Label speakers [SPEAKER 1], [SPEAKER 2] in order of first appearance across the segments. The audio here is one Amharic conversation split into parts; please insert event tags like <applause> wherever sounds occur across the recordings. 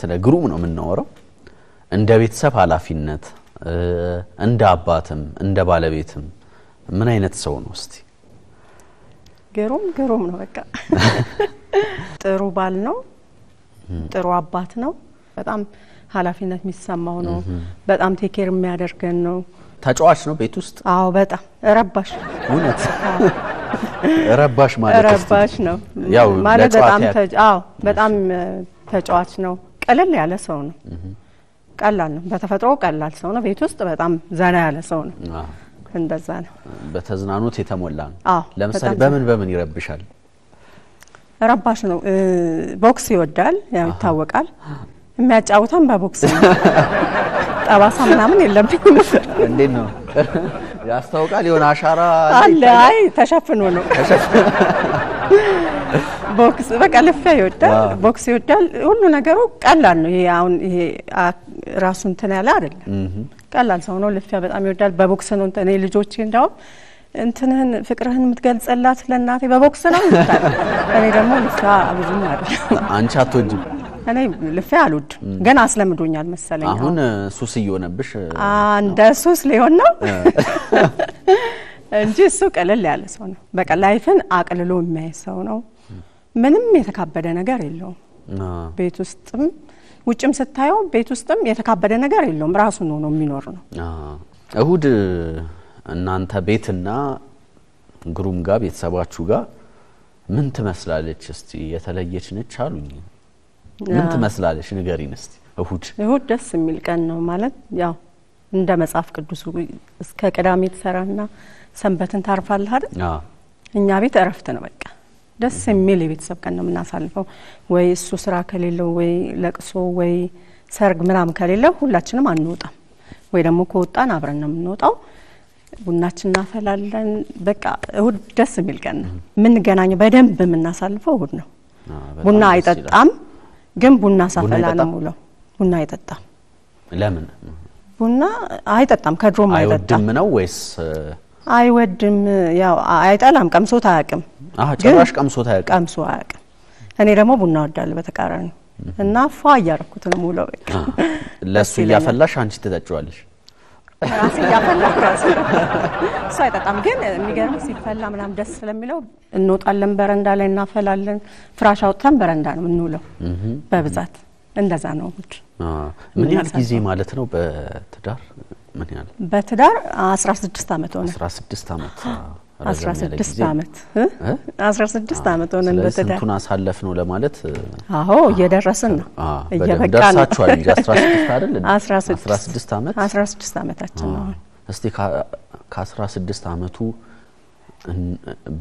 [SPEAKER 1] ስለ ግሩም ነው የምናወረው እንደ ቤተሰብ ኃላፊነት እንደ አባትም እንደ ባለቤትም ምን አይነት ሰው ነው? እስቲ
[SPEAKER 2] ግሩም ግሩም ነው። በቃ <laughs> ጥሩ ባል ነው፣ ጥሩ አባት ነው። በጣም ኃላፊነት የሚሰማው ነው። በጣም ቴኬር የሚያደርገን ነው።
[SPEAKER 1] ተጫዋች ነው ቤት ውስጥ።
[SPEAKER 2] አዎ በጣም ረባሽ።
[SPEAKER 1] እውነት ረባሽ ማለት ረባሽ ነው። ያው
[SPEAKER 2] በጣም ተጫዋች ነው ቀለል ያለ ሰው ነው። ቀላል ነው በተፈጥሮ ቀላል ሰው ነው። ቤት ውስጥ በጣም ዘና ያለ ሰው ነው። እንደዛ ነው።
[SPEAKER 1] በተዝናኖት የተሞላ ነው። ለምሳሌ በምን በምን ይረብሻል?
[SPEAKER 2] ረባሽ ነው። ቦክስ ይወዳል፣ ያው ይታወቃል። የሚያጫውተን በቦክስ ነው።
[SPEAKER 1] ጠባሳ ምናምን የለብኝም። እንዴት ነው ያስታውቃል? የሆነ አሻራ አለ። አይ
[SPEAKER 2] ተሸፍኖ ነው ቦክስ በቃ ልፊያ ይወዳል፣ ቦክስ ይወዳል። ሁሉ ነገሩ ቀላል ነው። ይሄ አሁን ይሄ ራሱ እንትን ያለ አይደለም። ቀላል ሰው ነው። ልፊያ በጣም ይወዳል። በቦክስ ነው እኔ ልጆቼ እንዳውም እንትንህን ፍቅርህን የምትገልጸላት ለእናቴ በቦክስ ነው። እኔ ደግሞ ልፊያ ብዙም አይደለም።
[SPEAKER 1] አንቺ አትወጂም?
[SPEAKER 2] እኔ ልፊያ አልወድም፣ ግን አስለምዶኛል መሰለኝ። አሁን
[SPEAKER 1] ሱስ እየሆነብሽ
[SPEAKER 2] እንደ ሱስ ሊሆን ነው እንጂ እሱ ቀለል ያለ ሰው ነው። በቃ ላይፍን አቅልሎ የሚያይ ሰው ነው። ምንም የተካበደ ነገር የለውም። ቤት ውስጥም ውጭም ስታየው ቤት ውስጥም የተካበደ ነገር የለውም። ራሱን ሆኖ የሚኖር ነው።
[SPEAKER 1] እሁድ እናንተ ቤትና ግሩም ጋር ቤተሰባችሁ ጋር ምን ትመስላለች? እስቲ የተለየች ነች አሉኝ። ምን ትመስላለች ንገሪን እስቲ። እሁድ
[SPEAKER 2] እሁድ ደስ የሚል ቀን ነው ማለት ያው እንደ መጽሐፍ ቅዱሱ እስከ ቅዳሜ ትሰራና ሰንበትን ታርፋለህ አይደል? እኛ ቤት እረፍት ነው በቃ ደስ የሚል የቤተሰብ ቀን ነው የምናሳልፈው። ወይ እሱ ስራ ከሌለው ወይ ለቅሶ ወይ ሰርግ ምናምን ከሌለው ሁላችንም አንወጣም፣ ወይ ደግሞ ከወጣን አብረን ነው የምንወጣው። ቡናችን እናፈላለን። በቃ እሁድ ደስ የሚል ቀን ነው የምንገናኘው። በደንብ የምናሳልፈው እሁድ ነው።
[SPEAKER 1] ቡና አይጠጣም፣
[SPEAKER 2] ግን ቡና ሳፈላ ነው ውለው። ቡና አይጠጣም። ለምን ቡና
[SPEAKER 1] አይጠጣም? ከድሮም አይጠጣም ነው ወይስ
[SPEAKER 2] አይወድም? ያው አይጠላም፣ ቀምሶት አያውቅም
[SPEAKER 1] ጭራሽ ቀምሶ ታያውቅም
[SPEAKER 2] ቀምሶ አያውቅም። እኔ ደግሞ ቡና ወዳለሁ በተቃራኒ እና ፏ እያረኩት ነው ሙሉ
[SPEAKER 1] ለእሱ እያፈላሽ አንቺ ትጠጪዋለሽ።
[SPEAKER 2] ራሴ እያፈላሁ እሱ አይጠጣም። ግን የሚገርም ሲፈላ ምናምን ደስ ስለሚለው እንወጣለን፣ በረንዳ ላይ እናፈላለን። ፍራሽ አውጥተን በረንዳ ነው የምንውለው በብዛት እንደዛ ነው። ጉድ
[SPEAKER 1] ምን ያህል ጊዜ ማለት ነው በትዳር ምን ያህል
[SPEAKER 2] በትዳር 16 ዓመት ሆነ። 16 ዓመት 16 ዓመት 16 ዓመት ሆነን በተዳር ስንቱን
[SPEAKER 1] አሳለፍ ነው ለማለት።
[SPEAKER 2] አዎ እየደረስን ነው እየበቃ ነው። ደርሳችኋል እንጂ አይደል?
[SPEAKER 1] ነው። እስቲ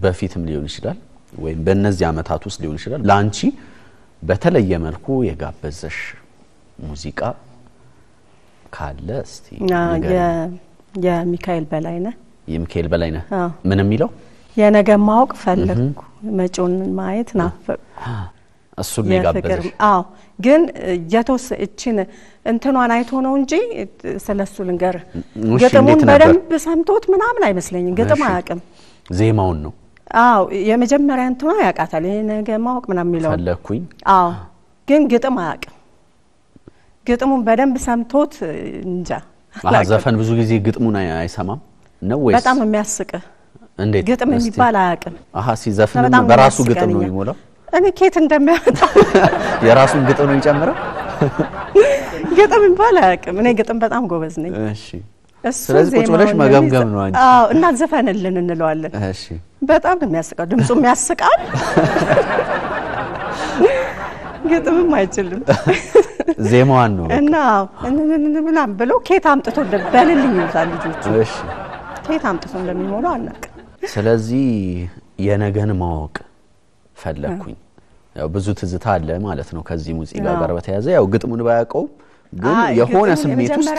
[SPEAKER 1] በፊትም ሊሆን ይችላል ወይም በእነዚህ አመታት ውስጥ ሊሆን ይችላል ለአንቺ በተለየ መልኩ የጋበዘሽ ሙዚቃ ካለ እስቲ
[SPEAKER 2] የሚካኤል በላይነህ
[SPEAKER 1] የሚካኤል በላይነህ ምን የሚለው
[SPEAKER 2] የነገ ማወቅ ፈለግኩ፣ መጪውን ማየት ናፈቅኩ።
[SPEAKER 1] እሱ ነው
[SPEAKER 2] ግን የተወሰ እችን እንትኗን አይቶ ነው እንጂ ስለሱ ልንገር፣
[SPEAKER 1] ግጥሙን በደንብ
[SPEAKER 2] ሰምቶት ምናምን አይመስለኝም። ግጥም አያውቅም፣ ዜማውን ነው። አዎ፣ የመጀመሪያ እንትኗ ያውቃታል። የነገ ማወቅ ምናምን የሚለው ፈለግኩኝ። አዎ፣ ግን ግጥም አያውቅም። ግጥሙን በደንብ ሰምቶት እንጃ።
[SPEAKER 1] ዘፈን ብዙ ጊዜ ግጥሙን አይሰማም ነው ወይስ በጣም የሚያስቅህ? እንዴት ግጥም የሚባል አያውቅም። አሀ ሲዘፍን በራሱ ግጥም ነው የሚሞላው።
[SPEAKER 2] እኔ ኬት እንደሚያመጣ
[SPEAKER 1] <laughs> የራሱን ግጥም ነው የሚጨምረው። <laughs>
[SPEAKER 2] ግጥም የሚባል አያውቅም። እኔ ግጥም በጣም ጎበዝ ነኝ።
[SPEAKER 1] እሺ ስለዚህ ቁጭ ብለሽ መገምገም ነው አንቺ። አዎ
[SPEAKER 2] እና ዘፈንልን እንለዋለን። እሺ በጣም ነው የሚያስቀው፣ ድምፁም ያስቃል፣ <laughs> ግጥምም አይችልም። ዜማዋን ነው እና ምናምን ብሎ ኬት አምጥቶ በልልኝ ይሉታል ልጆቹ። እሺ ከየት አምጥቶ እንደሚሞላው አናውቅም።
[SPEAKER 1] ስለዚህ የነገን ማወቅ ፈለግኩኝ። ያው ብዙ ትዝታ አለ ማለት ነው ከዚህ ሙዚቃ ጋር በተያያዘ ያው ግጥሙን ባያውቀውም ግን የሆነ ስሜት ውስጥ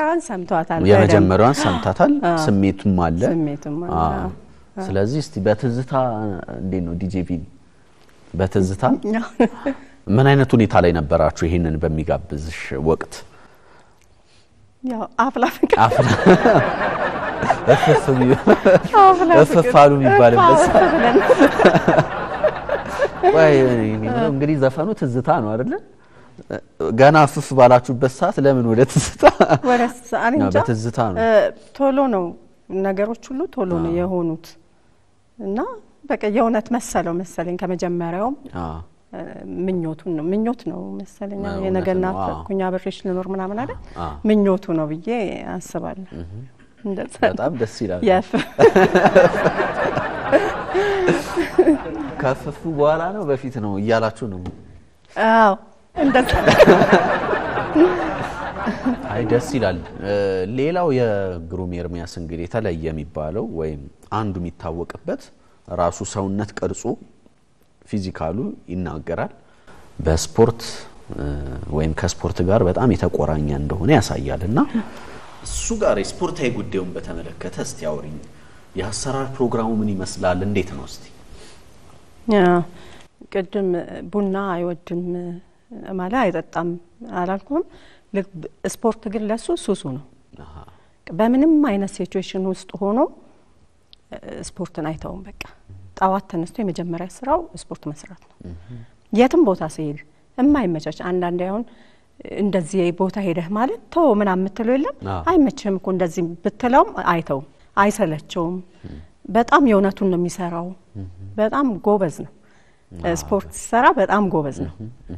[SPEAKER 2] የመጀመሪያዋን ሰምታታል፣ ስሜቱም አለ።
[SPEAKER 1] ስለዚህ እስቲ በትዝታ እንዴት ነው ዲጄ ቢኒ በትዝታ
[SPEAKER 2] <laughs>
[SPEAKER 1] ምን አይነት ሁኔታ ላይ ነበራችሁ ይሄንን በሚጋብዝሽ ወቅት?
[SPEAKER 2] ያው አፍላ ፍቅር
[SPEAKER 1] እፍፍ አሉ የሚባልም እንግዲህ ዘፈኑ ትዝታ ነው አይደለ? ገና ፍፍ ባላችሁበት ሰዓት ለምን ወደ ትዝታ በትዝታ ነው።
[SPEAKER 2] ቶሎ ነው ነገሮች ሁሉ ቶሎ ነው የሆኑት እና በቃ የእውነት መሰለው መሰለኝ ከመጀመሪያውም ምኞቱን ነው ምኞት ነው መሰለኝ የነገ እናት ኩኛ አብሬሽ ልኖር ምናምን አይደል ምኞቱ ነው ብዬ አስባለሁ። በጣም ደስ ይላል።
[SPEAKER 1] ካፈፉ በኋላ ነው በፊት ነው እያላችሁ ነው?
[SPEAKER 2] አዎ እንደዛ። <laughs>
[SPEAKER 1] አይ ደስ ይላል። ሌላው የግሩም ኤርሚያስ እንግዲህ የተለየ የሚባለው ወይም አንዱ የሚታወቅበት ራሱ ሰውነት ቅርጹ ፊዚካሉ ይናገራል። በስፖርት ወይም ከስፖርት ጋር በጣም የተቆራኘ እንደሆነ ያሳያል እና እሱ ጋር የስፖርታዊ ጉዳዩን በተመለከተ እስቲ አውሪኝ። የአሰራር ፕሮግራሙ ምን ይመስላል? እንዴት ነው? እስቲ
[SPEAKER 2] ቅድም ቡና አይወድም ማለት አይጠጣም አላልኩም። ስፖርት ግን ለሱ ሱሱ ነው። በምንም አይነት ሲቹዌሽን ውስጥ ሆኖ ስፖርትን አይተውም። በቃ ጠዋት ተነስቶ የመጀመሪያ ስራው ስፖርት መስራት ነው። የትም ቦታ ሲሄድ የማይመቻች አንዳንድ አሁን እንደዚህ ቦታ ሄደህ ማለት ቶ ምናምን የምትለው የለም። አይመችህም እኮ እንደዚህ ብትለውም አይተውም፣ አይሰለቸውም። በጣም የእውነቱን ነው የሚሰራው። በጣም ጎበዝ ነው። ስፖርት ሲሰራ በጣም ጎበዝ ነው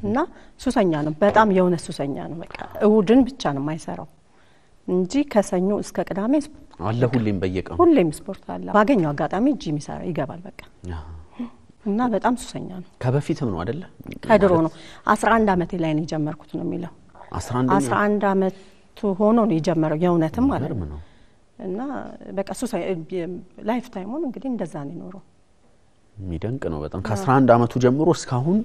[SPEAKER 2] እና ሱሰኛ ነው። በጣም የእውነት ሱሰኛ ነው። በቃ እውድን ብቻ ነው የማይሰራው እንጂ ከሰኞ እስከ ቅዳሜ
[SPEAKER 1] አለ። ሁሌም በየቀ ሁሌም
[SPEAKER 2] ስፖርት አለ። ባገኘው አጋጣሚ ጂም ይሰራ ይገባል። በቃ እና በጣም ሱሰኛ ነው።
[SPEAKER 1] ከበፊትም ነው አይደለ?
[SPEAKER 2] ከድሮ ነው። አስራ አንድ አመቴ ላይ ነው የጀመርኩት ነው የሚለው። አስራ አንድ አመቱ ሆኖ ነው የጀመረው የእውነትም ማለት ነው። እና በቃ ሱ ላይፍ ታይሙን እንግዲህ እንደዛ ነው የኖረው።
[SPEAKER 1] የሚደንቅ ነው በጣም ከአስራ አንድ አመቱ ጀምሮ እስካሁን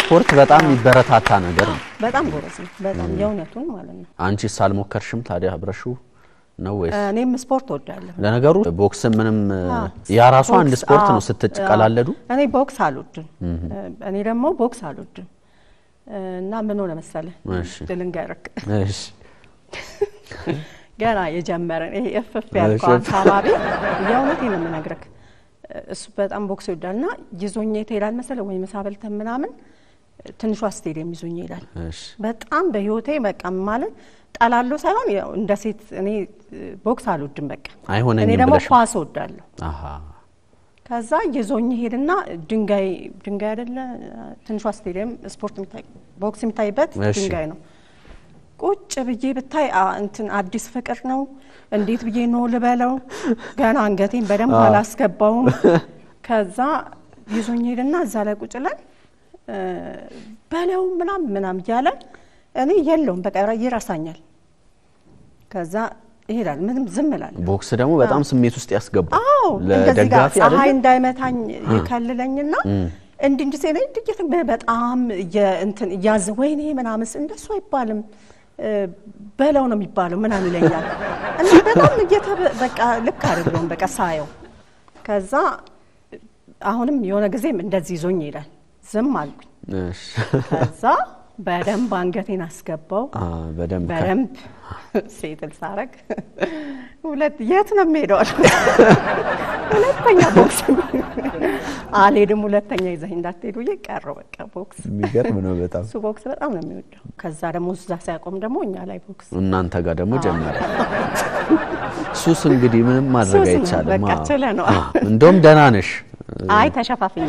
[SPEAKER 2] ስፖርት በጣም
[SPEAKER 1] የሚበረታታ ነገር ነው።
[SPEAKER 2] በጣም ጎረዝ ነው። በጣም የእውነቱን ማለት ነው።
[SPEAKER 1] አንቺስ አልሞከርሽም ታዲያ አብረሽው ነው ወይስ?
[SPEAKER 2] እኔም ስፖርት ወዳለሁ።
[SPEAKER 1] ለነገሩ ቦክስ ምንም ያራሷ አንድ ስፖርት ነው ስትቀላለዱ።
[SPEAKER 2] እኔ ቦክስ አልወድም። እኔ ደግሞ ቦክስ አልወድም እና ምን ሆነ መሰለህ ልንገርክ፣ ገና የጀመረን ይሄ እፍፍ ያልከው አካባቢ የእውነቴን ነው የምነግርህ እሱ በጣም ቦክስ ይወዳል እና ይዞኝ ይሄዳል መሰለህ ወይ ምሳ ምናምን ትንሿ ስቴዲየም ይዞኝ ይሄዳል። በጣም በህይወቴ በቃ ማለት ጠላሎ ሳይሆን ያው እንደ ሴት እኔ ቦክስ አልወድም። በቃ
[SPEAKER 1] አይሆነኝ። እኔ ደግሞ ኳስ
[SPEAKER 2] ወዳለሁ። ከዛ ይዞኝ ሄድና ድንጋይ ድንጋይ አይደለ ትንሿ ስቴዲየም ስፖርት ቦክስ የሚታይበት ድንጋይ ነው። ቁጭ ብዬ ብታይ እንትን አዲስ ፍቅር ነው። እንዴት ብዬ ነው ልበለው? ገና አንገቴን በደንብ አላስገባውም። <laughs> ከዛ ይዞኝ ሄድና እዛ ላይ ቁጭ በለው ምናም ምናም እያለ እኔ የለውም በቃ ይረሳኛል። ከዛ ይሄዳል ምንም ዝም እላለሁ። ቦክስ
[SPEAKER 1] ደግሞ በጣም ስሜት ውስጥ ያስገባል።
[SPEAKER 2] አዎ እንደዚህ ጋር ፀሐይ እንዳይመታኝ ይከልለኝና እንዲህ እንዲህ ሲለኝ በጣም እንትን እያዝ ወይኔ ምናምን እንደሱ አይባልም በለው ነው የሚባለው ምናምን ይለኛል። እና በጣም እየተ በቃ ልክ አይደለሁም በቃ ሳየው። ከዛ አሁንም የሆነ ጊዜም እንደዚህ ይዞኝ ይላል። ዝም አልኩኝ ከዛ በደንብ አንገቴን አስገባው። በደንብ ሴት ልሳረግ ሁለት የት ነው የምሄደው? ሁለተኛ ቦክስ አልሄድም። ሁለተኛ ይዘህ እንዳትሄዱ ቀረው። በቃ ቦክስ የሚገርም ነው በጣም እሱ ቦክስ በጣም ነው የሚወደው። ከዛ ደግሞ እዛ ሲያቆም ደግሞ እኛ ላይ ቦክስ፣
[SPEAKER 1] እናንተ ጋር ደግሞ ጀመረ። ሱስ እንግዲህ ምንም ማድረግ አይቻልም። በቃ ችለ ነው። እንደውም ደህና ነሽ።
[SPEAKER 2] አይ ተሸፋፍኝ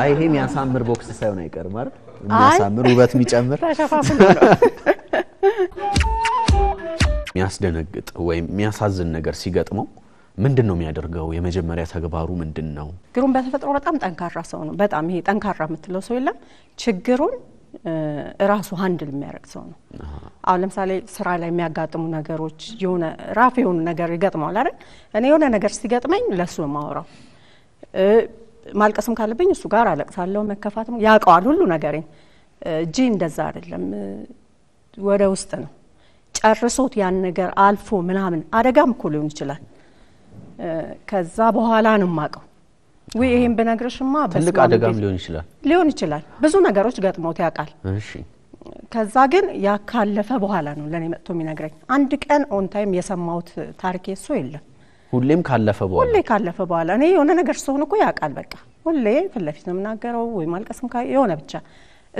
[SPEAKER 1] አይ ይሄ የሚያሳምር ቦክስ ሳይሆን አይቀርም አይደል? የሚያሳምር ውበት የሚጨምር <laughs> የሚያስደነግጥ ወይም የሚያሳዝን ነገር ሲገጥመው ምንድን ነው የሚያደርገው? የመጀመሪያ ተግባሩ ምንድን ነው?
[SPEAKER 2] ግሩም በተፈጥሮ በጣም ጠንካራ ሰው ነው። በጣም ይሄ ጠንካራ የምትለው ሰው የለም። ችግሩን ራሱ ሀንድል የሚያደርግ ሰው ነው። አሁን ለምሳሌ ስራ ላይ የሚያጋጥሙ ነገሮች የሆነ ራፍ የሆኑ ነገር ይገጥመዋል አይደል? እኔ የሆነ ነገር ሲገጥመኝ ለእሱ ነው የማወራው ማልቀስም ካለብኝ እሱ ጋር አለቅሳለሁ። መከፋትም ያውቀዋል ሁሉ ነገሬን እጂ እንደዛ አይደለም፣ ወደ ውስጥ ነው ጨርሶት ያን ነገር አልፎ ምናምን አደጋም እኮ ሊሆን ይችላል። ከዛ በኋላ ነው የማውቀው። ወይ ይሄን ብነግርሽማ ትልቅ አደጋም ሊሆን ይችላል ሊሆን ይችላል። ብዙ ነገሮች ገጥሞት ያውቃል። ከዛ ግን ያካለፈ በኋላ ነው ለእኔ መጥቶ የሚነግረኝ። አንድ ቀን ኦንታይም የሰማሁት ታሪክ የሱ የለም።
[SPEAKER 1] ሁሌም ካለፈ በኋላ ሁሌ
[SPEAKER 2] ካለፈ በኋላ እኔ የሆነ ነገር ስሆን እኮ ያውቃል። በቃ ሁሌ ፊት ለፊት ነው የምናገረው ወይ ማልቀስም የሆነ ብቻ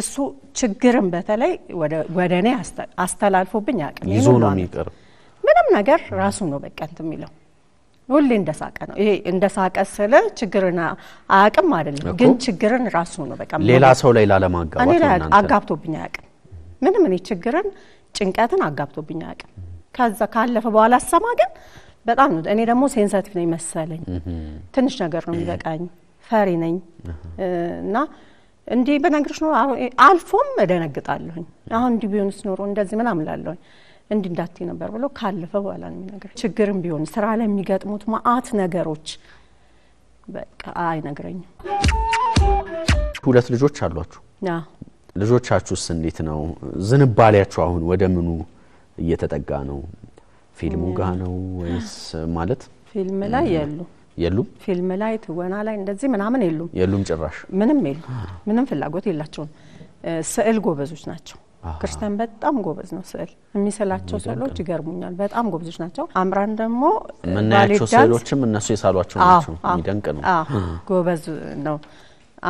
[SPEAKER 2] እሱ ችግርን በተለይ ወደ እኔ አስተላልፎብኝ ያውቅም። ይዞ ነው የሚቀር ምንም ነገር ራሱ ነው በቃ እንትን የሚለው ሁሌ እንደሳቀ ነው። ይሄ እንደሳቀ ስለ ችግርን አያውቅም አይደለም፣ ግን ችግርን ራሱ ነው በቃ ሌላ
[SPEAKER 1] ሰው ላይ ላለማጋባት እኔ አጋብቶብኝ
[SPEAKER 2] አያውቅም። ምንም እኔ ችግርን ጭንቀትን አጋብቶብኝ አያውቅም። ከዛ ካለፈ በኋላ አሰማ ግን በጣም ነው። እኔ ደግሞ ሴንሳቲቭ ነኝ መሰለኝ፣ ትንሽ ነገር ነው የሚበቃኝ፣ ፈሪ ነኝ እና እንዲህ በነገሮች ኖሮ አልፎም እደነግጣለሁኝ። አሁን እንዲህ ቢሆንስ ኖሮ እንደዚህ ምናምን እላለሁኝ። እንዲህ እንዳትይ ነበር ብሎ ካለፈ በኋላ ነው የሚነግረኝ። ችግርም ቢሆን ስራ ላይ የሚገጥሙት ማአት ነገሮች በቃ አይነግረኝም።
[SPEAKER 1] ሁለት ልጆች አሏችሁ። ልጆቻችሁስ እንዴት ነው ዝንባሌያችሁ? አሁን ወደ ምኑ እየተጠጋ ነው? ፊልሙ ጋ ነው ወይስ ማለት
[SPEAKER 2] ፊልም ላይ የሉ የሉም ፊልም ላይ ትወና ላይ እንደዚህ ምናምን የሉም የሉም ጭራሽ ምንም የሉ ምንም ፍላጎት የላቸውም። ስዕል ጎበዞች ናቸው። ክርስቲያን በጣም ጎበዝ ነው። ስዕል የሚስላቸው ስዕሎች ይገርሙኛል። በጣም ጎበዞች ናቸው። አምራን ደግሞ የምናያቸው ስዕሎችም
[SPEAKER 1] እነሱ የሳሏቸው ናቸው። የሚደንቅ ነው።
[SPEAKER 2] ጎበዝ ነው።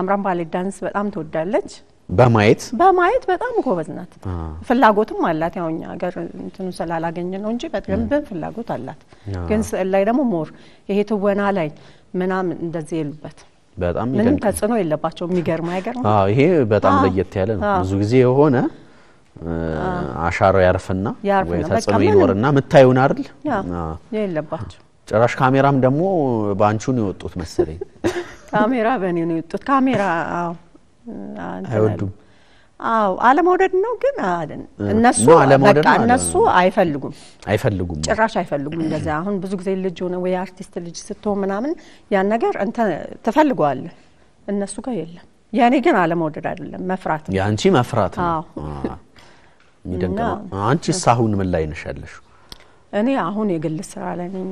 [SPEAKER 2] አምራን ባሌ ዳንስ በጣም ትወዳለች። በማየት በማየት በጣም ጎበዝ ናት። ፍላጎትም አላት። ያው እኛ ሀገር እንትኑ ስላላገኘ ነው እንጂ በደንብ ፍላጎት አላት። ግን ስዕል ላይ ደግሞ ሞር ይሄ ትወና ላይ ምናምን እንደዚህ የሉበት በጣም ምንም ተጽዕኖ የለባቸው። የሚገርም አይገርም? አዎ
[SPEAKER 1] ይሄ በጣም ለየት ያለ ነው። ብዙ ጊዜ የሆነ አሻራ ያርፍና ወይ ተጽዕኖ ይኖርና ምታዩን አይደል?
[SPEAKER 2] የለባቸው
[SPEAKER 1] ጭራሽ ካሜራም ደግሞ በአንቹ ነው የወጡት መሰለኝ።
[SPEAKER 2] ካሜራ በእኔ ነው የወጡት ካሜራ አዎ አይወዱም። አዎ አለመውደድ ነው። ግን እነሱ በቃ እነሱ አይፈልጉም
[SPEAKER 1] አይፈልጉም ጭራሽ
[SPEAKER 2] አይፈልጉም። እንደዛ አሁን ብዙ ጊዜ ልጅ ሆነ ወይ አርቲስት ልጅ ስትሆን ምናምን ያን ነገር እንተ ትፈልገዋለህ እነሱ ጋር የለም። ያኔ ግን አለመውደድ አይደለም መፍራት
[SPEAKER 1] ነው። የአንቺ መፍራት ነው። የሚደንቀው አንቺ ሳሁን ምን ላይ ነሽ ያለሽ?
[SPEAKER 2] እኔ አሁን የግል ስራ ላይ ነኝ።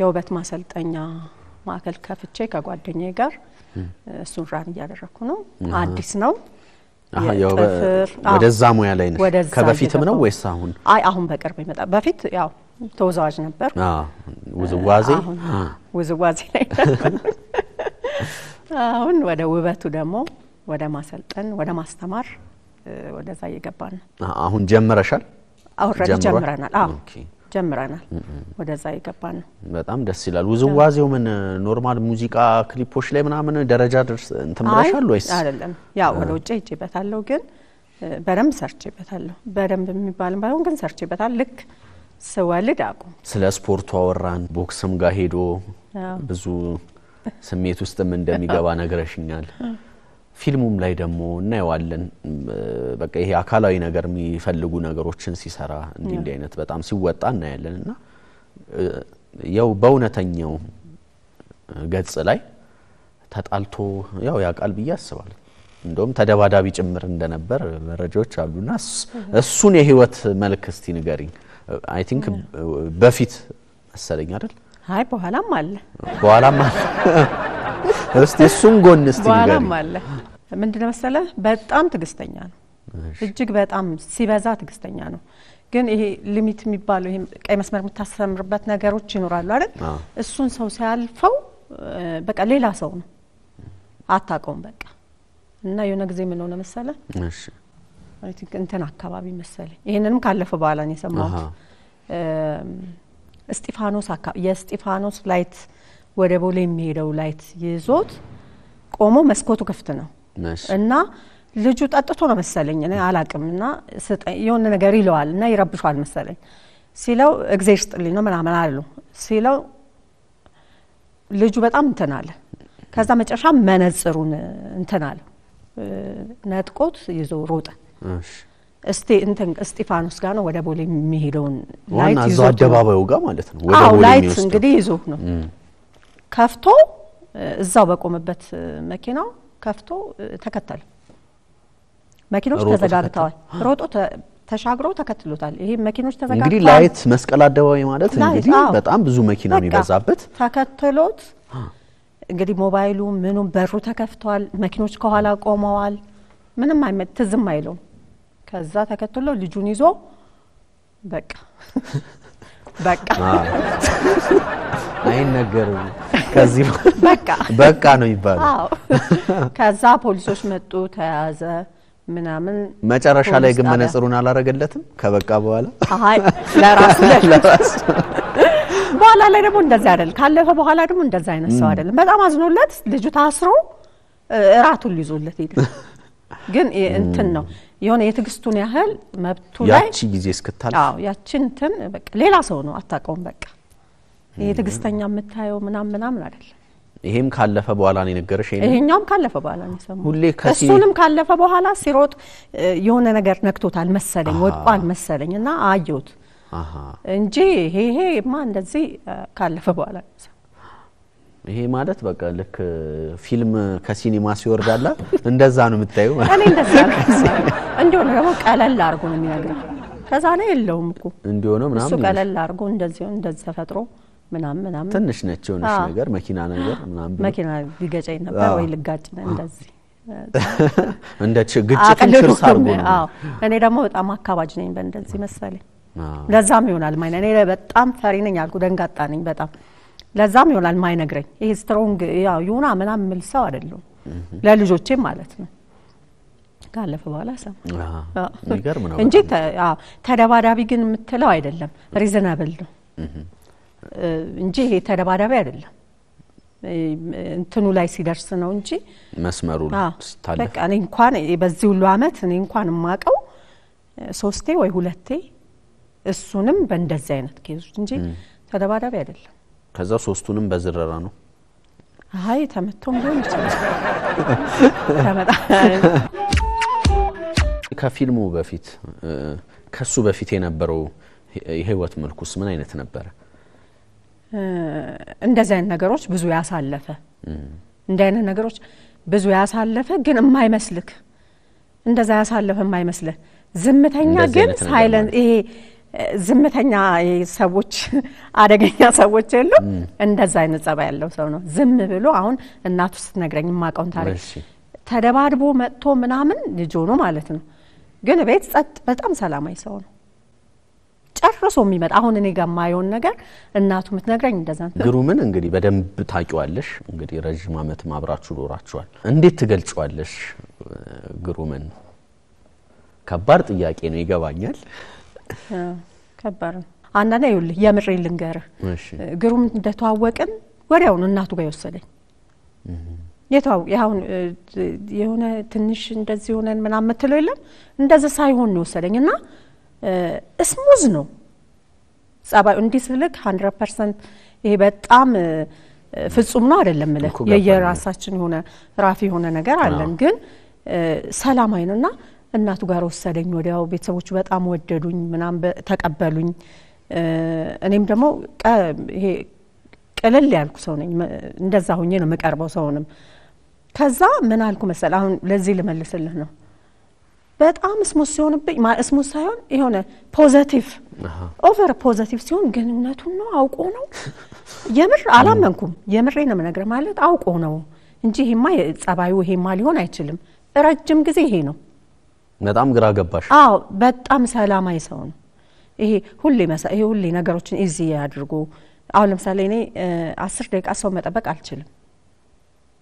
[SPEAKER 2] የውበት ማሰልጠኛ ማዕከል ከፍቼ ከጓደኛዬ ጋር እሱን ራብ እያደረግኩ ነው። አዲስ ነው።
[SPEAKER 1] ወደዛ ሙያ ላይ ነሽ? ከበፊትም ነው ወይስ አሁን?
[SPEAKER 2] አይ አሁን በቅርብ ይመጣ። በፊት ያው ተወዛዋዥ ነበር፣ ውዝዋዜ ውዝዋዜ ላይ አሁን ወደ ውበቱ ደግሞ ወደ ማሰልጠን ወደ ማስተማር ወደዛ እየገባን
[SPEAKER 1] ነው። አሁን ጀምረሻል? ኦልሬዲ ጀምረናል።
[SPEAKER 2] ጀምረናል። ወደዛ የገባ ነው።
[SPEAKER 1] በጣም ደስ ይላል። ውዝዋዜው ምን ኖርማል ሙዚቃ ክሊፖች ላይ ምናምን ደረጃ ደርስ እንትን ወይስ? አይደለም
[SPEAKER 2] ያው ወደ ውጭ ሄጄበታለሁ፣ ግን በደንብ ሰርቼበታለሁ። በደንብ የሚባል ባይሆን ግን ሰርቼበታል። ልክ ስወልድ አቁም
[SPEAKER 1] ስለ ስፖርቱ አወራን። ቦክስም ጋር ሄዶ ብዙ ስሜት ውስጥም እንደሚገባ <laughs> ነግረሽኛል። ፊልሙም ላይ ደግሞ እናየዋለን። በቃ ይሄ አካላዊ ነገር የሚፈልጉ ነገሮችን ሲሰራ እንዲህ እንዲህ አይነት በጣም ሲወጣ እናያለን እና ያው በእውነተኛው ገጽ ላይ ተጣልቶ ያው ያውቃል ብዬ አስባለሁ። እንደውም ተደባዳቢ ጭምር እንደነበር መረጃዎች አሉና እሱን የህይወት መልክ እስቲ ንገሪኝ። አይ ቲንክ በፊት መሰለኝ አይደል?
[SPEAKER 2] አይ በኋላም አለ
[SPEAKER 1] በኋላም አለ እስቲ እሱን ጎን እስቲ ንገሪኝ።
[SPEAKER 2] ምንድነው መሰለ በጣም ትግስተኛ ነው። እጅግ በጣም ሲበዛ ትግስተኛ ነው። ግን ይሄ ሊሚት የሚባለው ይሄ ቀይ መስመር የምታስተምርበት ነገሮች ይኖራሉ አይደል? እሱን ሰው ሲያልፈው በቃ ሌላ ሰው ነው፣ አታውቀውም በቃ እና የሆነ ጊዜ ምን ሆነ መሰለ እንትን አካባቢ መሰለ ይሄንንም ካለፈ በኋላ ነው የሰማሁት። እስጢፋኖስ የስጢፋኖስ ላይት ወደ ቦሌ የሚሄደው ላይት ይዞት ቆሞ መስኮቱ ክፍት ነው እና ልጁ ጠጥቶ ነው መሰለኝ እኔ አላቅም እና የሆነ ነገር ይለዋል እና ይረብሸዋል መሰለኝ ሲለው እግዜር ስጥልኝ ነው ምናምን አሉ ሲለው ልጁ በጣም እንትን አለ ከዛ መጨረሻ መነጽሩን እንትን አለ ነጥቆት ይዞ ሮጠ እስቲ እንትን እስጢፋኖስ ጋር ነው ወደ ቦሌ የሚሄደውን ላይት ይዞ አደባባዩ ጋር ማለት ነው ላይት እንግዲህ ይዞ ነው ከፍቶ እዛው በቆመበት መኪናው ከፍቶ ተከተለ። መኪኖች ተዘጋግተዋል። ሮጦ ተሻግሮ ተከትሎታል። ይሄ መኪኖች ተዘጋግተዋል። እንግዲህ ላይት
[SPEAKER 1] መስቀል አደባባይ ማለት እንግዲህ በጣም ብዙ መኪና የሚበዛበት
[SPEAKER 2] ተከትሎት እንግዲህ ሞባይሉ ምኑም በሩ ተከፍቷል። መኪኖች ከኋላ ቆመዋል። ምንም አይመት ትዝም አይለውም። ከዛ ተከትሎ ልጁን ይዞ በቃ <laughs> በቃ
[SPEAKER 1] አይነገርም ከዚህ በቃ በቃ ነው የሚባለው።
[SPEAKER 2] ከዛ ፖሊሶች መጡ፣ ተያዘ ምናምን። መጨረሻ ላይ ግን መነጽሩን
[SPEAKER 1] አላረገለትም ከበቃ በኋላ።
[SPEAKER 2] ለራሱ <laughs> ለራሱ በኋላ ላይ ደግሞ እንደዛ አይደለም፣ ካለፈ በኋላ ደግሞ እንደዛ አይነት ሰው አይደለም። በጣም አዝኖለት ልጁ ታስሮ እራቱ ሊዞለት ሄደ። ግን እንትን ነው የሆነ የትዕግስቱን ያህል መብቱ ላይ ያቺ
[SPEAKER 1] ጊዜ እስክታልፍ
[SPEAKER 2] ያቺ እንትን በቃ ሌላ ሰው ነው አታውቀውም በቃ የትግስተኛ የምታየው ምናም ምናምን አይደለም።
[SPEAKER 1] ይሄም ካለፈ በኋላ ነው የነገረሽ? ይሄኛውም
[SPEAKER 2] ካለፈ በኋላ ነው የሰማው። ሁሌ እሱንም ካለፈ በኋላ ሲሮጥ የሆነ ነገር ነክቶታል መሰለኝ፣ ወድቋል መሰለኝ እና አየሁት እንጂ ይሄ ይሄማ እንደዚህ ካለፈ በኋላ ነው
[SPEAKER 1] ይሄ ማለት በቃ ልክ ፊልም ከሲኒማ ሲወርዳላ እንደዛ ነው የምታዩ። እኔ
[SPEAKER 2] እንደዛ ነው እንደሆነ ደግሞ ቀለል አድርጎ ነው የሚነግረው። ከዛ ላይ የለውም እኮ
[SPEAKER 1] እንዲሆነ ምናምን እሱ ቀለል
[SPEAKER 2] አድርጎ እንደዚህ እንደዚህ ተፈጥሮ ምናምን ምናምን ትንሽ
[SPEAKER 1] ነች የሆነች ነገር መኪና ነገር ምናምን መኪና ሊገጨኝ ነበር ወይ ልጋጭ እንደዚህ እንደ ግጭትን እኔ
[SPEAKER 2] ደግሞ በጣም አካባጅ ነኝ በእንደዚህ መሰለኝ። ለዛም ይሆናል ማይ እኔ በጣም ፈሪ ነኝ አልኩ፣ ደንጋጣ ነኝ በጣም ለዛም ይሆናል ማይነግረኝ። ይሄ ስትሮንግ ያው ይሁና ምናምን የምል ሰው አይደለም ለልጆቼም ማለት ነው። ካለፈ በኋላ
[SPEAKER 1] ሰማ እንጂ
[SPEAKER 2] ተደባዳቢ ግን የምትለው አይደለም፣ ሪዝነብል። ነው። እንጂ ይሄ ተረባራቢ አይደለም። እንትኑ ላይ ሲደርስ ነው እንጂ
[SPEAKER 1] መስመሩ በቃ
[SPEAKER 2] እኔ እንኳን በዚህ ሁሉ አመት እኔ እንኳን የማቀው ሶስቴ ወይ ሁለቴ እሱንም በእንደዚህ አይነት ኬዞች እንጂ ተደባዳቢ አይደለም።
[SPEAKER 1] ከዛ ሶስቱንም በዝረራ ነው።
[SPEAKER 2] አይ ተመቶም ሊሆን ይችላል።
[SPEAKER 1] <laughs> ከፊልሙ በፊት ከሱ በፊት የነበረው የህይወት መልኩስ ምን አይነት ነበረ?
[SPEAKER 2] እንደዚህ አይነት ነገሮች ብዙ ያሳለፈ እንደዚህ አይነት ነገሮች ብዙ ያሳለፈ ግን የማይመስልክ እንደዛ ያሳለፈ የማይመስልህ ዝምተኛ ግን ሳይለን ይሄ ዝምተኛ ሰዎች <laughs> አደገኛ ሰዎች የሉም። እንደዛ አይነት ጸባይ ያለው ሰው ነው። ዝም ብሎ አሁን እናቱ ስትነግረኝ የማውቀውን ታሪክ ተደባድቦ መጥቶ ምናምን ልጅ ሆኖ ማለት ነው። ግን ቤት ጸጥ፣ በጣም ሰላማዊ ሰው ነው። ጨርሶ የሚመጣ አሁን እኔ ጋር የማየውን ነገር እናቱ የምትነግረኝ እንደዛ።
[SPEAKER 1] ግሩምን እንግዲህ በደንብ ታውቂዋለሽ። እንግዲህ ረዥም ዓመትም አብራችሁ ኖራችኋል። እንዴት ትገልጫዋለሽ ግሩምን? ከባድ ጥያቄ ነው ይገባኛል።
[SPEAKER 2] ከባድ ነው። አንዳንዴ ይኸውልህ የምሬ ልንገር፣ ግሩም እንደተዋወቅን ወዲያውኑ እናቱ ጋር የወሰደኝ የተዋው የሆነ ትንሽ እንደዚህ ሆነን ምናምን የምትለው የለም እንደዚህ ሳይሆን ነው የወሰደኝ እና ስሙዝ ነው ጸባዩ። እንዲህ ስልክ ሀንድረድ ፐርሰንት ይሄ በጣም ፍጹም ነው አይደለም እምልህ የየራሳችን የሆነ ራፊ የሆነ ነገር አለን፣ ግን ሰላማዊ ነው እና እናቱ ጋር ወሰደኝ። ወዲያው ቤተሰቦቹ በጣም ወደዱኝ፣ ምናም ተቀበሉኝ። እኔም ደግሞ ይሄ ቅልል ያልኩ ሰው ነኝ። እንደዛ ሁኜ ነው የምቀርበው ሰውንም። ከዛ ምን አልኩ መሰል አሁን ለዚህ ልመልስልህ ነው በጣም ስሙዝ ሲሆንብኝ ስሙዝ ሳይሆን የሆነ ፖዘቲቭ ኦቨር ፖዘቲቭ ሲሆን ግንነቱን ነው አውቆ ነው የምር አላመንኩም። የምሬ ነው የምነግርህ። ማለት አውቆ ነው እንጂ ይሄማ ጸባዩ ይሄማ ሊሆን አይችልም። ረጅም ጊዜ ይሄ ነው።
[SPEAKER 1] በጣም ግራ ገባሽ?
[SPEAKER 2] አዎ፣ በጣም ሰላማዊ ሰው ነው። ይሄ ሁሌ መሳ ይሄ ሁሌ ነገሮችን እዚህ ያድርጉ። አሁን ለምሳሌ እኔ አስር ደቂቃ ሰው መጠበቅ አልችልም።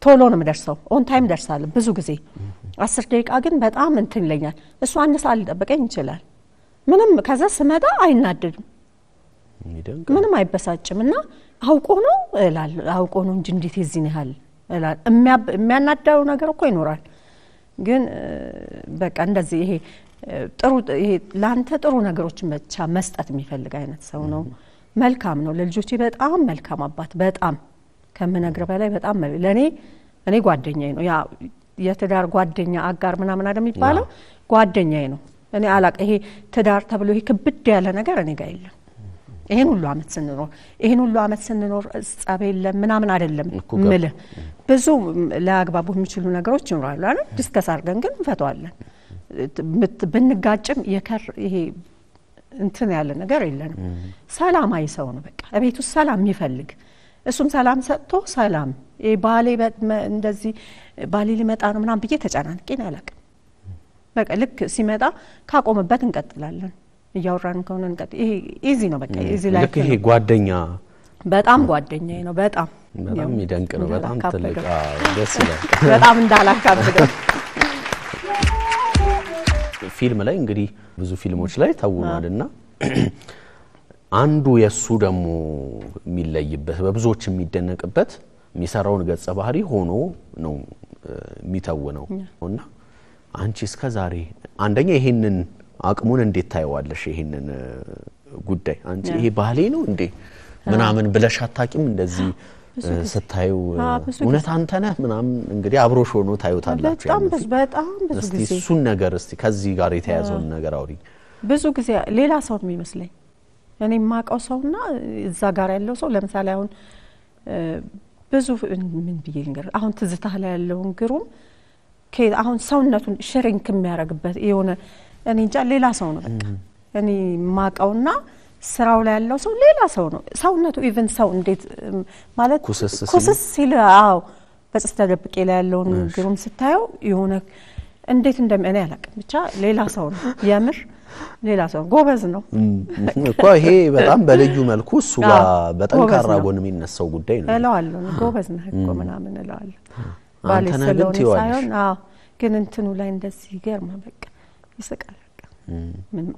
[SPEAKER 2] ቶሎ ነው የምደርሰው። ኦን ታይም ደርሳለ። ብዙ ጊዜ። አስር ደቂቃ ግን በጣም እንትን ይለኛል። እሱ አንድ ሰዓት ሊጠብቀኝ ይችላል። ምንም ከዛ ስመጣ አይናደድም፣ ምንም አይበሳጭም። እና አውቆ ነው እላል፣ አውቆ ነው እንጂ እንዴት የዚህን ያህል የሚያናዳው ነገር እኮ ይኖራል። ግን በቃ እንደዚህ ይሄ ጥሩ ይሄ ለአንተ ጥሩ ነገሮችን ብቻ መስጠት የሚፈልግ አይነት ሰው ነው። መልካም ነው። ለልጆቼ በጣም መልካም አባት በጣም ከምነግር በላይ በጣም ለእኔ እኔ ጓደኛዬ ነው። ያ የትዳር ጓደኛ አጋር ምናምን አይደል የሚባለው ጓደኛዬ ነው። እኔ አላቅ ይሄ ትዳር ተብሎ ይሄ ክብድ ያለ ነገር እኔ ጋር የለም። ይህን ሁሉ አመት ስንኖር ይህን ሁሉ አመት ስንኖር ጸብ የለም ምናምን አይደለም ምልህ ብዙ ለአግባቡ የሚችሉ ነገሮች ይኖራሉ አ ዲስከስ አድርገን ግን እንፈተዋለን። ብንጋጭም የከር ይሄ እንትን ያለ ነገር የለንም። ሰላማዊ ሰው ነው። በቃ ቤቱ ሰላም የሚፈልግ እሱም ሰላም ሰጥቶ ሰላም ባሌ እንደዚህ ባሌ ሊመጣ ነው ምናምን ብዬ ተጨናንቄን አላውቅም። በቃ ልክ ሲመጣ ካቆምበት እንቀጥላለን፣ እያወራን ከሆነ እንቀጥ። ይሄ ኢዚ ነው፣
[SPEAKER 1] በቃ ኢዚ ላይ ይሄ ጓደኛ
[SPEAKER 2] በጣም ጓደኛ ነው። በጣም በጣም የሚደንቅ ነው። በጣም ትልቅ ደስ ይላል። <laughs> በጣም እንዳላካብደው
[SPEAKER 1] ፊልም ላይ እንግዲህ ብዙ ፊልሞች ላይ ታውኗል እና አንዱ የእሱ ደግሞ የሚለይበት በብዙዎች የሚደነቅበት የሚሰራውን ገጸ ባህሪ ሆኖ ነው የሚተው ነው እና አንቺ እስከ ዛሬ አንደኛ ይሄንን አቅሙን እንዴት ታየዋለሽ? ይሄንን ጉዳይ አንቺ ይሄ ባህሌ ነው እንዴ ምናምን ብለሽ አታቂም? እንደዚህ ስታዩ እውነት አንተ ነህ ምናምን እንግዲህ አብሮሽ ሆኖ ታዩታላችሁ።
[SPEAKER 2] በጣም ብዙ ጊዜ እሱን
[SPEAKER 1] ነገር እስቲ ከዚህ ጋር የተያዘውን ነገር አውሪ።
[SPEAKER 2] ብዙ ጊዜ ሌላ ሰው የሚመስለኝ እኔ የማውቀው ሰውና እዛ ጋር ያለው ሰው ለምሳሌ አሁን ብዙ ምን ብዬ ንገር አሁን ትዝታ ላይ ያለውን ግሩም አሁን ሰውነቱን ሽሪንክ የሚያደርግበት የሆነ እኔ እንጃ ሌላ ሰው ነው በቃ እኔ ማቀውና ስራው ላይ ያለው ሰው ሌላ ሰው ነው። ሰውነቱ ኢቨን ሰው እንዴት ማለት ኩስስ ሲል አዎ በጽስ ተደብቄ ላይ ያለውን ግሩም ስታየው የሆነ እንዴት እንደም እኔ አላውቅም። ብቻ ሌላ ሰው ነው የምር ሌላ ሰው ጎበዝ ነው
[SPEAKER 1] እኮ ይሄ በጣም በልዩ መልኩ እሱ ጋር በጠንካራ ጎን የሚነሳው ጉዳይ ነው
[SPEAKER 2] እለዋለሁ። ጎበዝ ነህ እኮ
[SPEAKER 1] ምናምን እለዋለሁ። ባሌ ሳይሆን
[SPEAKER 2] አዎ፣ ግን እንትኑ ላይ እንደዚህ ገርማ በቃ ይስቃል።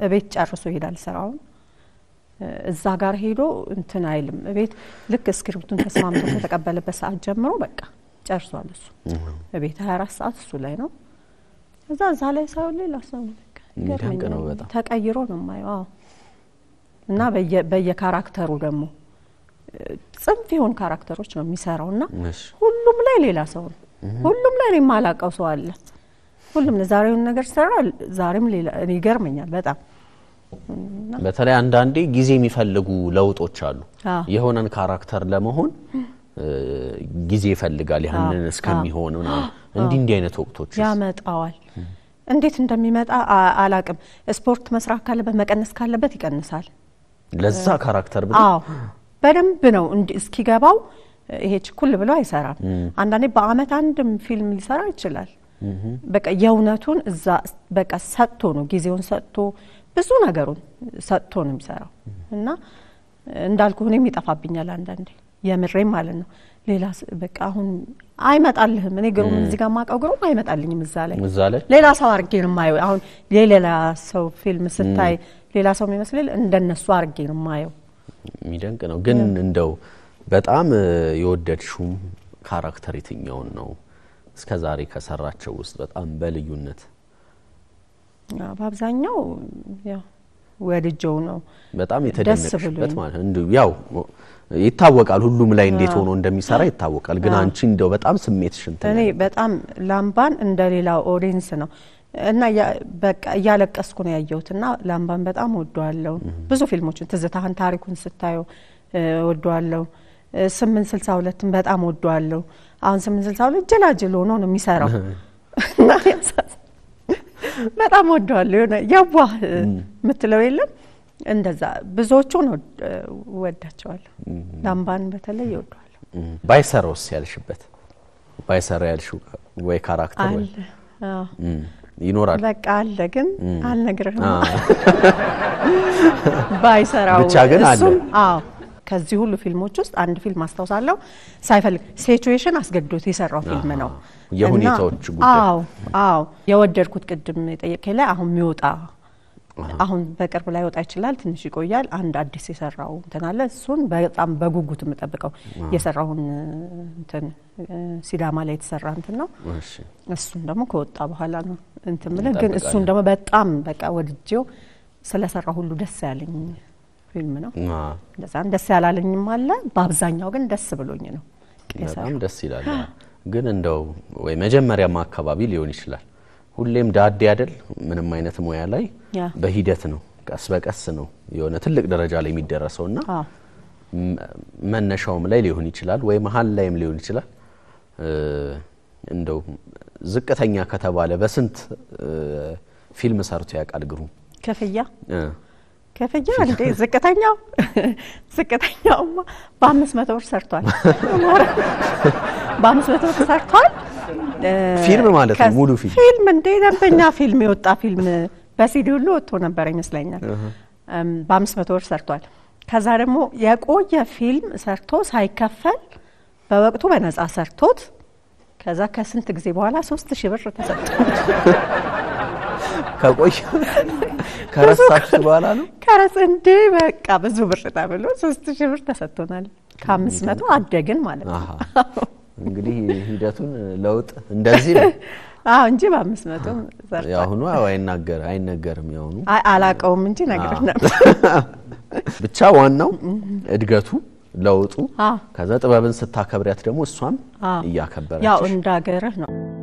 [SPEAKER 2] እቤት ጨርሶ ይሄዳል ስራውን እዛ ጋር ሄዶ እንትን አይልም። እቤት ልክ እስክሪፕቱን ተስማምቶ ከተቀበለበት ሰዓት ጀምሮ በቃ ጨርሷል። እሱ እቤት 24 ሰዓት እሱ ላይ ነው። እዛ እዛ ላይ ሳይሆን ሌላ ሰው ተቀይሮ ነው የማየው። እና በየካራክተሩ ደግሞ ጽንፍ የሆን ካራክተሮች ነው የሚሰራው እና ሁሉም ላይ ሌላ ሰው ነው። ሁሉም ላይ የማላቀው ሰው አለ። ሁሉም ዛሬውን ነገር ሰራ ዛሬም ሌላ ይገርመኛል በጣም
[SPEAKER 1] በተለይ አንዳንዴ ጊዜ የሚፈልጉ ለውጦች አሉ የሆነን ካራክተር ለመሆን ጊዜ ይፈልጋል። ያንን እስከሚሆን እንዲህ እንዲህ አይነት ወቅቶች
[SPEAKER 2] ያመጣዋል። እንዴት እንደሚመጣ አላቅም። ስፖርት መስራት ካለበት መቀነስ ካለበት ይቀንሳል።
[SPEAKER 1] ለዛ ካራክተር ብሎ
[SPEAKER 2] በደንብ ነው እስኪገባው ይሄ ችኩል ብሎ አይሰራም። አንዳንዴ በአመት አንድም ፊልም ሊሰራ ይችላል። በቃ የእውነቱን እዛ በቃ ሰጥቶ ነው ጊዜውን ሰጥቶ ብዙ ነገሩን ሰጥቶ ነው የሚሰራው እና እንዳልኩ እኔም ይጠፋብኛል አንዳንዴ የምሬም ማለት ነው። ሌላ በቃ አሁን አይመጣልህም። እኔ ግሩም እዚህ ጋር ማውቀው ግሩም አይመጣልኝም። እዛ ላይ ሌላ ሰው አድርጌ ነው የማየው። አሁን የሌላ ሰው ፊልም ስታይ ሌላ ሰው የሚመስልል እንደነሱ አድርጌ ነው የማየው።
[SPEAKER 1] የሚደንቅ ነው። ግን እንደው በጣም የወደድሹም ካራክተር የትኛውን ነው እስከ ዛሬ ከሰራቸው ውስጥ በጣም በልዩነት
[SPEAKER 2] በአብዛኛው ያው ወድጀው ነው
[SPEAKER 1] በጣም የተደነቅሽበት ማለት ነው። ያው ይታወቃል፣ ሁሉም ላይ እንዴት ሆኖ እንደሚሰራ ይታወቃል። ግን አንቺ እንደው በጣም ስሜት እንትን እኔ
[SPEAKER 2] በጣም ላምባን እንደ ሌላ ኦዲየንስ ነው እና በቃ እያለቀስኩ ነው ያየሁት። እና ላምባን በጣም ወደዋለሁ። ብዙ ፊልሞችን ትዝታህን፣ ታሪኩን ስታየው ወደዋለሁ። ስምንት ስልሳ ሁለትን በጣም ወደዋለሁ። አሁን ስምንት ስልሳ ሁለት ጀላጅል ሆኖ ነው የሚሰራው እና በጣም ወደዋለሁ። የሆነ የዋህ የምትለው የለም እንደዛ ብዙዎቹን ወዳቸዋለሁ። ላምባን በተለይ ይወዷዋለሁ።
[SPEAKER 1] ባይሰራውስ ያልሽበት ባይሰራ ያልሽው ወይ ካራክተር ይኖራል
[SPEAKER 2] በቃ አለ፣ ግን አልነግርህም።
[SPEAKER 1] ባይሰራው ብቻ ግን አለ።
[SPEAKER 2] አዎ ከዚህ ሁሉ ፊልሞች ውስጥ አንድ ፊልም አስታውሳለሁ ሳይፈልግ ሲቹዌሽን አስገድዶት የሰራው ፊልም ነው። የሁኔታዎች ጉዳይ። አዎ አዎ። የወደድኩት ቅድም የጠየቀኝ ላይ አሁን የሚወጣ አሁን በቅርብ ላይ ወጣ ይችላል፣ ትንሽ ይቆያል። አንድ አዲስ የሰራው እንትን አለ። እሱን በጣም በጉጉት የምጠብቀው የሰራውን እንትን ሲዳማ ላይ የተሰራ እንትን ነው። እሱን ደግሞ ከወጣ በኋላ ነው እንትን ምልህ ግን እሱን ደግሞ በጣም በቃ ወድጄው ስለሰራ ሁሉ ደስ ያለኝ ፊልም ነው። እንደዛም ደስ ያላለኝም አለ። በአብዛኛው ግን ደስ ብሎኝ ነው።
[SPEAKER 1] በጣም ደስ ይላል። ግን እንደው ወይ መጀመሪያም አካባቢ ሊሆን ይችላል። ሁሌም ዳዴ አይደል? ምንም አይነት ሙያ ላይ በሂደት ነው፣ ቀስ በቀስ ነው የሆነ ትልቅ ደረጃ ላይ የሚደረሰው ና መነሻውም ላይ ሊሆን ይችላል ወይ መሀል ላይም ሊሆን ይችላል እንደው ዝቅተኛ ከተባለ በስንት ፊልም ሰርቶ ያውቃል ግሩም
[SPEAKER 2] ክፍያ ከፍያ እንዴ ዝቅተኛው ዝቅተኛውማ በአምስት መቶ ብር ሰርቷል። በአምስት መቶ ብር ሰርቷል። ፊልም ማለት ነው ሙሉ ፊልም ፊልም እንዴ ደንበኛ ፊልም የወጣ ፊልም በሲዲ ሁሉ ወጥቶ ነበር ይመስለኛል። በአምስት መቶ ብር ሰርቷል። ከዛ ደግሞ የቆየ ፊልም ሰርቶ ሳይከፈል በወቅቱ በነጻ ሰርቶት ከዛ ከስንት ጊዜ በኋላ ሶስት ሺህ ብር ተሰጥቶ
[SPEAKER 1] ከቆየ ከረሳችሁ በኋላ ነው
[SPEAKER 2] ከረስ እንዴ በቃ ብዙ ብር ተብሎ ሶስት ሺህ ብር ተሰጥቶናል። ከአምስት መቶ አደግን ማለት
[SPEAKER 1] ነው። እንግዲህ ሂደቱን ለውጥ እንደዚህ ነው።
[SPEAKER 2] <laughs> አዎ እንጂ በአምስት መቶ የአሁኑ
[SPEAKER 1] አይነገር አይነገርም። የሆኑ
[SPEAKER 2] አላቀውም እንጂ ነገር ነበር።
[SPEAKER 1] <laughs> ብቻ ዋናው እድገቱ ለውጡ፣ ከዛ ጥበብን ስታከብሪያት ደግሞ እሷም እያከበረች ያው
[SPEAKER 2] እንዳገርህ ነው።